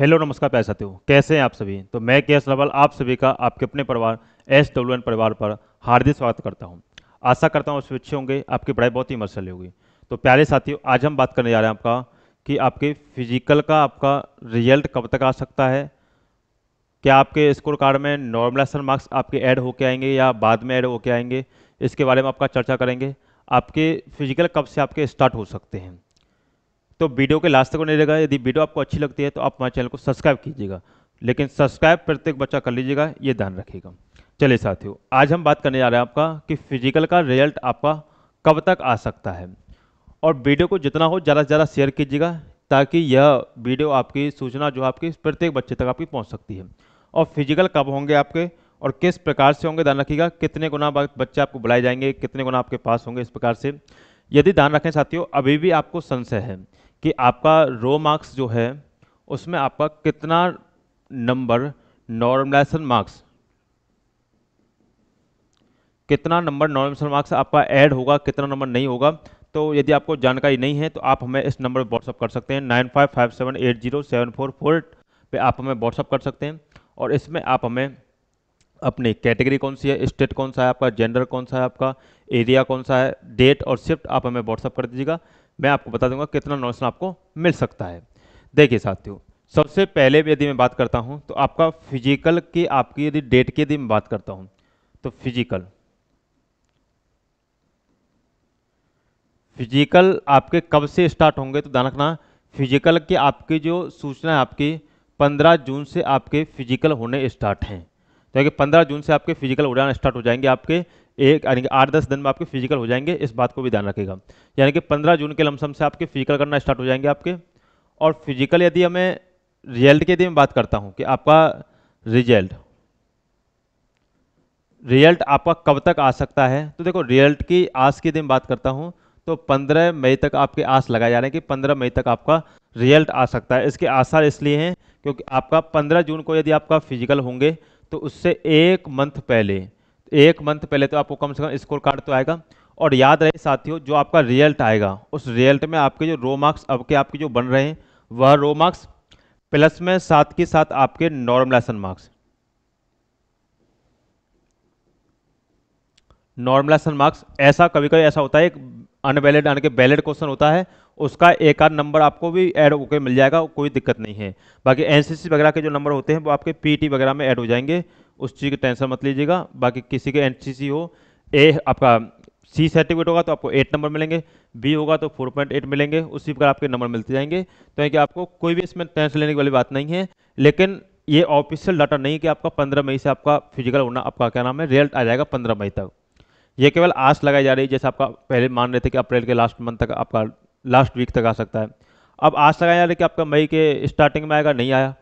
hello नमस्कार पैसा साथियों कैसे हैं आप सभी तो मैं के एस रावल आप सभी का आपके अपने परिवार एस डब्ल्यू एन परिवार पर हार्दिक स्वागत करता हूं आशा करता हूं अच्छे होंगे आपकी पढ़ाई बहुत ही मसल होगी तो प्यारे साथियों आज हम बात करने जा रहे हैं आपका कि आपके फिजिकल का आपका रिजल्ट कब तक आ सकता है क्या आपके स्कोर कार्ड में नॉर्मलाइसन मार्क्स आपके ऐड होके आएंगे या बाद में ऐड होके आएंगे इसके बारे में आपका चर्चा करेंगे आपके फिजिकल कब से आपके स्टार्ट हो सकते हैं तो वीडियो के लास्ट तक नहीं रहेगा यदि वीडियो आपको अच्छी लगती है तो आप हमारे चैनल को सब्सक्राइब कीजिएगा लेकिन सब्सक्राइब प्रत्येक बच्चा कर लीजिएगा ये ध्यान रखिएगा चलिए साथियों आज हम बात करने जा रहे हैं आपका कि फिजिकल का रिजल्ट आपका कब तक आ सकता है और वीडियो को जितना हो ज़्यादा से ज़्यादा शेयर कीजिएगा ताकि यह वीडियो आपकी सूचना जो आपकी प्रत्येक बच्चे तक आपकी पहुँच सकती है और फिजिकल कब होंगे आपके और किस प्रकार से होंगे ध्यान रखिएगा कितने गुना बच्चे आपको बुलाए जाएंगे कितने गुना आपके पास होंगे इस प्रकार से यदि ध्यान रखें साथियों अभी भी आपको संशय है कि आपका रो मार्क्स जो है उसमें आपका कितना नंबर नॉर्मलाइजेशन मार्क्स कितना नंबर नॉर्मलाइजेशन मार्क्स आपका ऐड होगा कितना नंबर नहीं होगा तो यदि आपको जानकारी नहीं है तो आप हमें इस नंबर पर व्हाट्सअप कर सकते हैं nine five five seven eight zero seven four four पर आप हमें व्हाट्सअप कर सकते हैं और इसमें आप हमें अपनी कैटेगरी कौन सी है स्टेट कौन सा है आपका जेंडर कौन सा है आपका एरिया कौन सा है डेट और शिफ्ट आप हमें व्हाट्सअप कर दीजिएगा मैं आपको बता दूंगा कितना नॉलेज आपको मिल सकता है देखिए साथियों सबसे पहले यदि मैं बात करता हूँ तो आपका फिजिकल की आपकी यदि डेट की यदि मैं बात करता हूँ तो फिजिकल फिजिकल आपके कब से स्टार्ट होंगे तो ध्यान रखना फिजिकल की आपकी जो सूचना है आपकी 15 जून से आपके फिजिकल होने स्टार्ट हैं तो कि पंद्रह जून से आपके फिजिकल उड़ान स्टार्ट हो जाएंगे आपके एक यानी कि आठ दस दिन में आपके फिजिकल हो जाएंगे इस बात को भी ध्यान रखेगा यानी कि पंद्रह जून के लमसम से आपके फिजिकल करना स्टार्ट हो जाएंगे आपके और फिजिकल यदि हमें रिजल्ट की यदि मैं बात करता हूँ कि आपका रिजल्ट रिजल्ट आपका कब तक आ सकता है तो देखो रिजल्ट की आस की यदि बात करता हूँ तो 15 मई तक आपके आस लगाए जा रहे हैं कि 15 मई तक आपका रिजल्ट आ सकता है इसके आसार इसलिए हैं क्योंकि आपका 15 जून को यदि आपका फिजिकल होंगे तो उससे एक मंथ पहले एक मंथ पहले तो आपको कम से कम स्कोर कार्ड तो आएगा और याद रहे साथियों जो आपका रिजल्ट आएगा उस रिजल्ट में आपके जो रो मार्क्स अब के आपके जो बन रहे हैं वह रो मार्क्स प्लस में साथ के साथ आपके नॉर्मलाइसन मार्क्स नॉर्मलाइसन मार्क्स ऐसा कभी कभी ऐसा होता है अनवैलिड यानी कि वैलिड क्वेश्चन होता है उसका एक आध नंबर आपको भी ऐड होकर मिल जाएगा कोई दिक्कत नहीं है बाकी एनसीसी वगैरह के जो नंबर होते हैं वो आपके पीटी वगैरह में ऐड हो जाएंगे उस चीज़ की टेंशन मत लीजिएगा बाकी किसी के एनसीसी हो ए आपका सी सर्टिफिकेट होगा तो आपको एट नंबर मिलेंगे बी होगा तो फोर पॉइंट एट मिलेंगे उसी प्रकार आपके नंबर मिलते जाएंगे तो यानी कि आपको कोई भी इसमें टेंशन लेने की वाली बात नहीं है लेकिन ये ऑफिशियल डाटा नहीं कि आपका पंद्रह मई से आपका फिजिकल होना आपका क्या नाम है रिजल्ट आ जाएगा पंद्रह मई तक ये केवल आस लगाई जा रही है जैसे आपका पहले मान रहे थे कि अप्रैल के लास्ट मंथ तक आपका लास्ट वीक तक आ सकता है अब आस लगाया जा रही है कि आपका मई के स्टार्टिंग में आएगा नहीं आया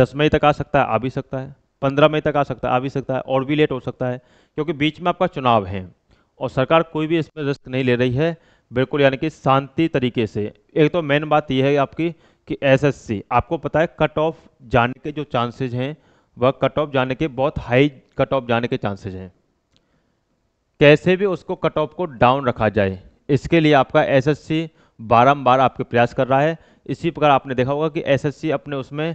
दस मई तक आ सकता है आ भी सकता है पंद्रह मई तक आ सकता है आ भी सकता है और भी लेट हो सकता है क्योंकि बीच में आपका चुनाव है और सरकार कोई भी इसमें रिस्क नहीं ले रही है बिल्कुल यानी कि शांति तरीके से एक तो मेन बात यह है आपकी कि एसएससी आपको पता है कट ऑफ जाने के जो चांसेज हैं वह कट ऑफ जाने के बहुत हाई कट ऑफ जाने के चांसेज हैं कैसे भी उसको कट ऑफ को डाउन रखा जाए इसके लिए आपका एसएससी बारंबार आपके प्रयास कर रहा है इसी प्रकार आपने देखा होगा कि एसएससी अपने उसमें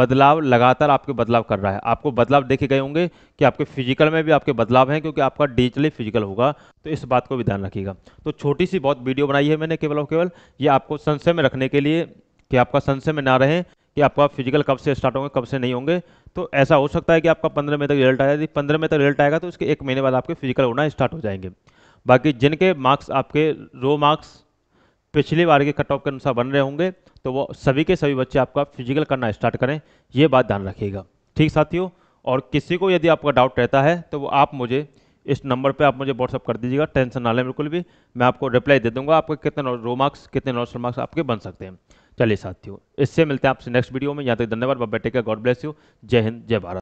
बदलाव लगातार आपके बदलाव कर रहा है आपको बदलाव देखे गए होंगे कि आपके फिजिकल में भी आपके बदलाव हैं क्योंकि आपका डिजिटली फिजिकल होगा तो इस बात को भी ध्यान रखिएगा तो छोटी सी बहुत वीडियो बनाई है मैंने केवल और केवल ये आपको संशय में रखने के लिए कि आपका संशय में ना रहें कि आपका फिजिकल कब से स्टार्ट होंगे कब से नहीं होंगे तो ऐसा हो सकता है कि आपका पंद्रह मई तक रिजल्ट आया यदि पंद्रह मई तक रिजल्ट आएगा तो उसके एक महीने बाद आपके फिजिकल होना स्टार्ट हो जाएंगे बाकी जिनके मार्क्स आपके रो मार्क्स पिछली बार के कट ऑफ के अनुसार बन रहे होंगे तो वो सभी के सभी बच्चे आपका फिजिकल करना स्टार्ट करें ये बात ध्यान रखिएगा ठीक साथियों और किसी को यदि आपका डाउट रहता है तो वो आप मुझे इस नंबर पे आप मुझे व्हाट्सअप कर दीजिएगा टेंशन ना लें बिल्कुल भी मैं आपको रिप्लाई दे दूंगा आपके कितने रो मार्क्स कितने नॉर्सल मार्क्स आपके बन सकते हैं चलिए साथियों इससे मिलते हैं आपसे नेक्स्ट वीडियो में यहाँ तक धन्यवाद बाबा का गॉड ब्लेस यू जय हिंद जय भारत